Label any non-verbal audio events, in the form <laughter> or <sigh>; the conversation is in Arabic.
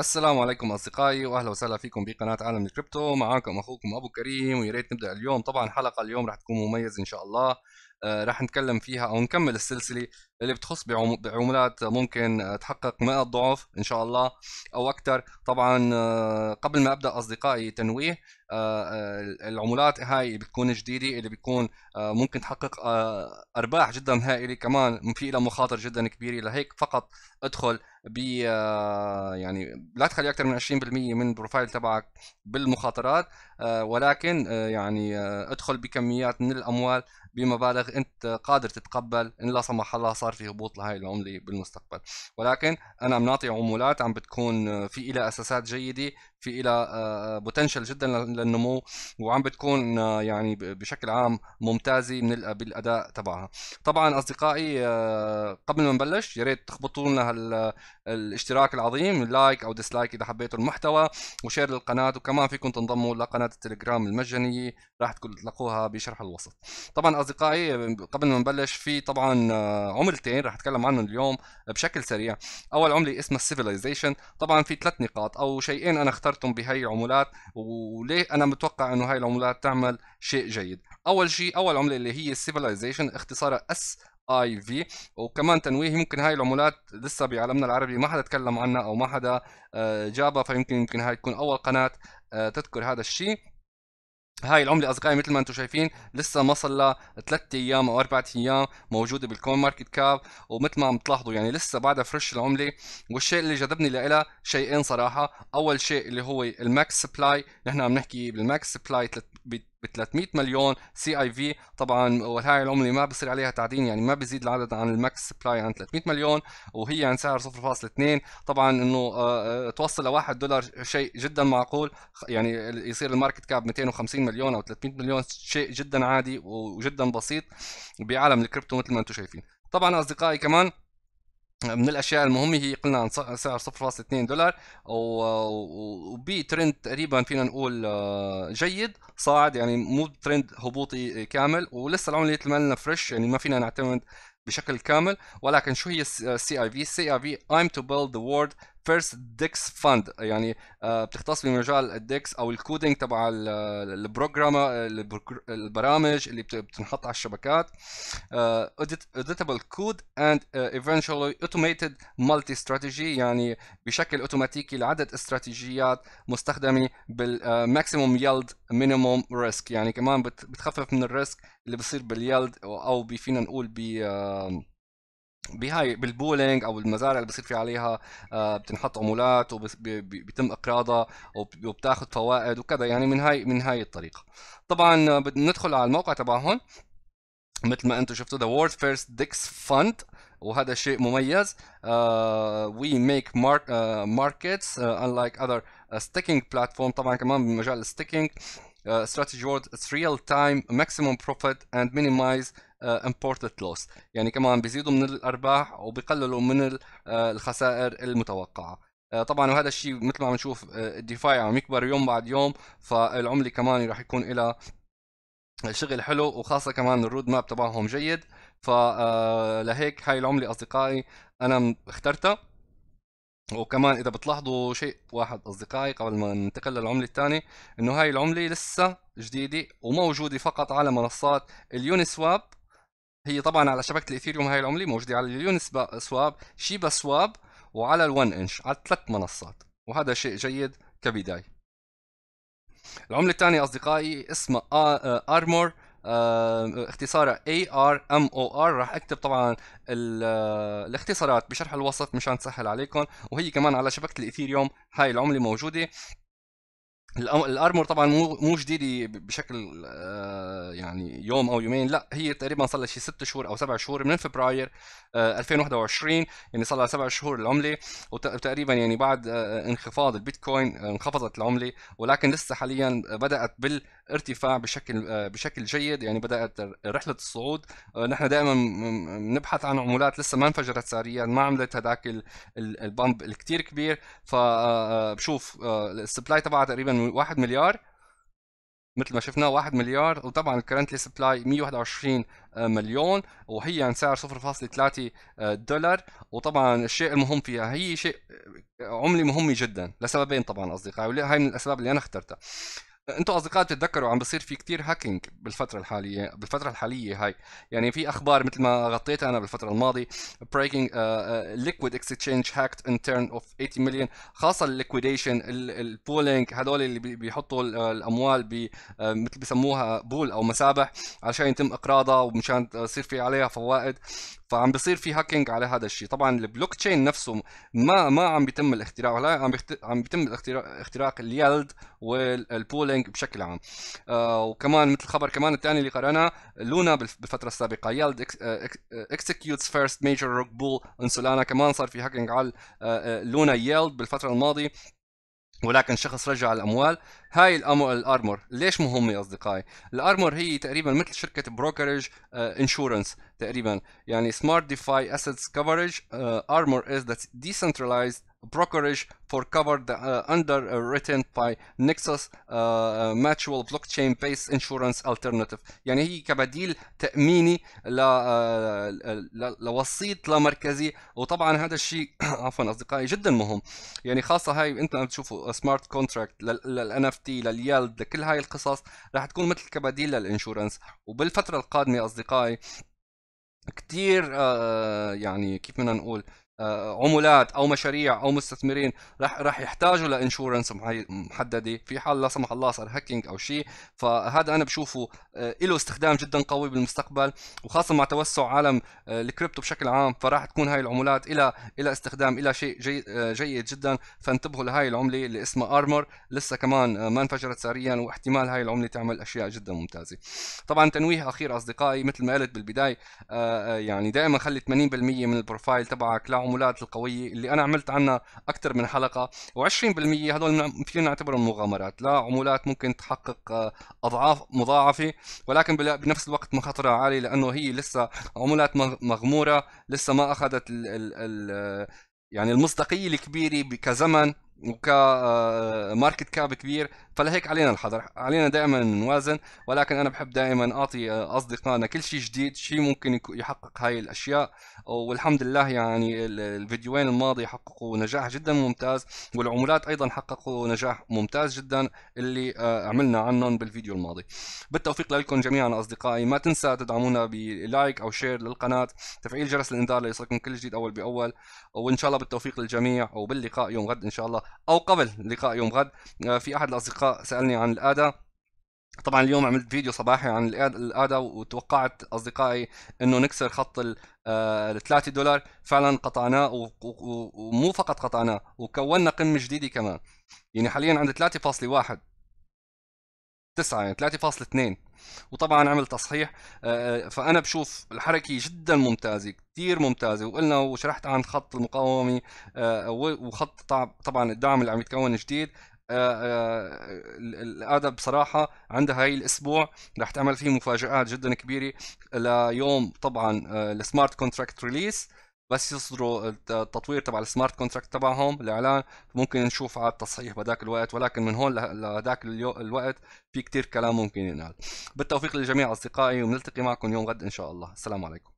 السلام عليكم اصدقائي واهلا وسهلا فيكم بقناه عالم الكريبتو معاكم اخوكم ابو كريم ويا ريت نبدا اليوم طبعا حلقه اليوم راح تكون مميزه ان شاء الله آه، رح نتكلم فيها او نكمل السلسله اللي بتخص بعملات ممكن آه، تحقق 100 ضعف ان شاء الله او اكثر طبعا آه، قبل ما ابدا اصدقائي تنويه العملات هاي اللي بتكون جديده اللي بيكون ممكن تحقق ارباح جدا هائله كمان في لها مخاطر جدا كبيره لهيك فقط ادخل ب يعني لا تخلي اكثر من 20% من البروفايل تبعك بالمخاطرات ولكن يعني ادخل بكميات من الاموال بمبالغ انت قادر تتقبل ان لا سمح الله صار في هبوط لهي العمله بالمستقبل ولكن انا عم نعطي عمولات عم بتكون في لها اساسات جيده في إلى بوتنشل آه، جدا للنمو وعم بتكون آه، يعني بشكل عام ممتازه من بالاداء تبعها طبعا اصدقائي آه، قبل ما نبلش يا ريت تخبطوا لنا الاشتراك العظيم لايك او ديسلايك اذا حبيتوا المحتوى وشير للقناه وكمان فيكم تنضموا لقناه التليجرام المجانيه راح تلاقوها بشرح الوصف طبعا اصدقائي قبل ما نبلش في طبعا عملتين راح اتكلم عنهم اليوم بشكل سريع اول عمله اسمها Civilization طبعا في ثلاث نقاط او شيئين انا اخترت اخترتم بهي العملات وليه انا متوقع انه هاي العملات تعمل شيء جيد اول شيء اول عمله اللي هي السيفلايزيشن اختصارها اس اي في وكمان تنويه ممكن هاي العملات لسه بعالمنا العربي ما حدا تكلم عنها او ما حدا آه، جابها فيمكن يمكن هاي تكون اول قناه آه، تذكر هذا الشيء هاي العملة أصدقائي مثل ما أنتم شايفين لسه ما صار لها ثلاث أيام أو أربعة أيام موجودة بالكوين ماركت كاب ومثل ما عم تلاحظوا يعني لسه بعدها فريش العملة والشيء اللي جذبني لها شيئين صراحة أول شيء اللي هو الماكس سبلاي نحن عم نحكي بالماكس سبلاي ب 300 مليون سي اي في طبعا وهاي العمله ما بصير عليها تعدين يعني ما بيزيد العدد عن الماكس سبلاي عن 300 مليون وهي عن سعر 0.2 طبعا انه آه، آه، توصل ل 1 دولار شيء جدا معقول يعني يصير الماركت كاب 250 مليون او 300 مليون شيء جدا عادي وجدا بسيط بعالم الكريبتو مثل ما انتم شايفين طبعا اصدقائي كمان من الاشياء المهمه هي قلنا عن سعر 0.2 دولار وبي ترند تقريبا فينا نقول آه، جيد صاعد يعني مو ترند هبوطي آه، كامل ولسه العمله مالنا فريش يعني ما فينا نعتمد بشكل كامل ولكن شو هي السي اي في؟ السي اي في I'm to build the world فيرست ديكس فاند يعني آه، بتختص بمجال الديكس او الكودينج تبع آه، البروجرام البرامج اللي بتنحط على الشبكات اديتابل كود اند ايفينشولي اوتوميتد مالتي استراتيجي يعني بشكل اوتوماتيكي لعدد استراتيجيات مستخدمه بالماكسيموم يلد مينيموم ريسك يعني كمان بتخفف من الريسك اللي بصير باليلد او فينا نقول ب بهاي بالبولينج او المزارع اللي بصير في عليها آه، بتنحط عمولات وبيتم اقراضها وبتاخذ فوائد وكذا يعني من هاي من هاي الطريقه طبعا آه، بدنا ندخل على الموقع تبعهم مثل ما انتم شفتوا ذا وورد فيرست ديكس فند وهذا شيء مميز وي ميك ماركتس unlike other uh, sticking platform طبعا كمان بمجال الستيكينج uh, strategy world it's real time maximum profit and minimize امبورتد آه، لوس يعني كمان بيزيدوا من الارباح وبيقللوا من آه، الخسائر المتوقعه آه، طبعا وهذا الشيء مثل ما عم نشوف الديفاي عم يكبر يوم بعد يوم فالعمله كمان راح يكون لها شغل حلو وخاصه كمان الرود ماب تبعهم جيد فلهيك هاي العمله اصدقائي انا اخترتها وكمان اذا بتلاحظوا شيء واحد اصدقائي قبل ما ننتقل للعمله الثانيه انه هاي العمله لسه جديده وموجوده فقط على منصات اليوني سواب هي طبعا على شبكه الايثيريوم هاي العمله موجوده على اليون سواب شيبا سواب وعلى ال1 انش على ثلاث منصات وهذا شيء جيد كبدايه العمله الثانيه اصدقائي اسمها ارمور اختصارها اي ار ام او ار راح اكتب طبعا الاختصارات بشرح الوصف مشان تسهل عليكم وهي كمان على شبكه الايثيريوم هاي العمله موجوده الارمور طبعا مو مو جديد بشكل آه، يعني يوم او يومين لا هي تقريبا صار لها شي ست شهور او سبع شهور من فبراير 2021 آه، يعني صار لها سبع شهور العمله وتقريبا يعني بعد آه، انخفاض البيتكوين انخفضت العمله ولكن لسه حاليا بدات بال ارتفاع بشكل آه، بشكل جيد يعني بدات رحله الصعود آه، نحن دائما بنبحث عن عملات لسه ما انفجرت ساريا ما عملت هذاك البامب الكتير كبير فبشوف آه، السبلاي تبعها تقريبا 1 مليار مثل ما شفنا 1 مليار وطبعا الكرنتلي سبلاي 121 مليون وهي عن سعر 0.3 دولار وطبعا الشيء المهم فيها هي شيء عمله مهمه جدا لسببين طبعا اصدقائي وهي من الاسباب اللي انا اخترتها انتم اصدقاء تتذكروا عم بصير في كتير هاكينج بالفتره الحاليه بالفتره الحاليه هاي يعني في اخبار مثل ما غطيت انا بالفتره الماضيه بريكنج ليكويد اكستشينج هاكت ان ترن اوف 80 مليون خاصه الليكويديشن البولينج هدول اللي بيحطوا آه، الاموال ب آه، مثل بسموها بول او مسابح عشان يتم اقراضها ومشان تصير في عليها فوائد فعم بصير في هاكينج على هذا الشيء طبعا البلوك تشين نفسه ما ما عم بيتم الاختراق لا عم بيتم الاختراق اليلد والبولينج الجيمنج بشكل عام آه، وكمان مثل الخبر كمان الثاني اللي قرانا لونا بالفتره السابقه يلد اكسكيوتس فيرست ميجر روك بول ان سولانا كمان صار في هاكينج على آه، آه، لونا يلد بالفتره الماضيه ولكن شخص رجع الاموال هاي الارمور ليش مهمه يا اصدقائي الارمور هي تقريبا مثل شركه بروكرج انشورنس تقريبا يعني سمارت ديفاي اسيتس كفرج ارمور از ذات ديسنترلايزد brokerage for covered uh, underwritten uh, by Nexus uh, uh, Mutual Blockchain Based Insurance Alternative يعني هي كبديل تأميني ل, آه، ل, لوسيط لمركزي وطبعا هذا الشيء <coughs> عفوا أصدقائي جدا مهم يعني خاصة هاي أنت عم تشوفوا سمارت كونتراكت للان اف تي لكل هاي القصص رح تكون مثل كبديل للانشورنس وبالفترة القادمة أصدقائي كتير آه، يعني كيف بدنا نقول آه، عمولات او مشاريع او مستثمرين راح راح يحتاجوا لانشورنس محدده في حال لا سمح الله صار هاكينج او شيء فهذا انا بشوفه آه، له استخدام جدا قوي بالمستقبل وخاصه مع توسع عالم آه، الكريبتو بشكل عام فراح تكون هاي العمولات الى الى استخدام الى شيء جي جيد جدا فانتبهوا لهاي العمله اللي اسمها ارمر لسه كمان ما انفجرت ساريا واحتمال هاي العمله تعمل اشياء جدا ممتازه طبعا تنويه اخير اصدقائي مثل ما قلت بالبدايه يعني دائما خلي 80% من البروفايل تبعك لا التعاملات القويه اللي انا عملت عنها اكثر من حلقه و20% هدول فينا نعتبرهم مغامرات لا عمولات ممكن تحقق آه، اضعاف مضاعفه ولكن بنفس الوقت مخاطرها عاليه لانه هي لسه عمولات مغموره لسه ما اخذت ال يعني المصداقيه الكبيره كزمن وكماركت آه، كاب كبير فلهيك علينا الحذر علينا دائما نوازن ولكن انا بحب دائما اعطي آه، اصدقائنا كل شيء جديد شيء ممكن يحقق هاي الاشياء والحمد لله يعني الفيديوين الماضي حققوا نجاح جدا ممتاز والعملات ايضا حققوا نجاح ممتاز جدا اللي آه، عملنا عنهم بالفيديو الماضي بالتوفيق لكم جميعا اصدقائي ما تنسى تدعمونا بلايك او شير للقناه تفعيل جرس الانذار ليصلكم كل جديد اول باول وان شاء الله بالتوفيق للجميع وباللقاء يوم غد ان شاء الله او قبل لقاء يوم غد آه، في احد الاصدقاء سالني عن الاداء طبعا اليوم عملت فيديو صباحي عن الادا وتوقعت اصدقائي انه نكسر خط ال 3 آه، دولار فعلا قطعناه ومو فقط قطعناه وكونا قمه جديده كمان يعني حاليا عند 3.1 9 يعني 3.2 وطبعا عمل تصحيح آه، آه، فانا بشوف الحركه جدا ممتازه كثير ممتازه وقلنا وشرحت عن خط المقاومه آه، وخط طبعا الدعم اللي عم يتكون جديد الادب بصراحه عندها هاي الاسبوع رح تعمل فيه مفاجات جدا كبيره ليوم طبعا السمارت كونتراكت ريليس بس يصدروا التطوير تبع السمارت كونتراكت تبعهم الاعلان ممكن نشوف عاد تصحيح بهذاك الوقت ولكن من هون لهذاك الوقت في كثير كلام ممكن ينقال بالتوفيق للجميع اصدقائي ونلتقي معكم يوم غد ان شاء الله السلام عليكم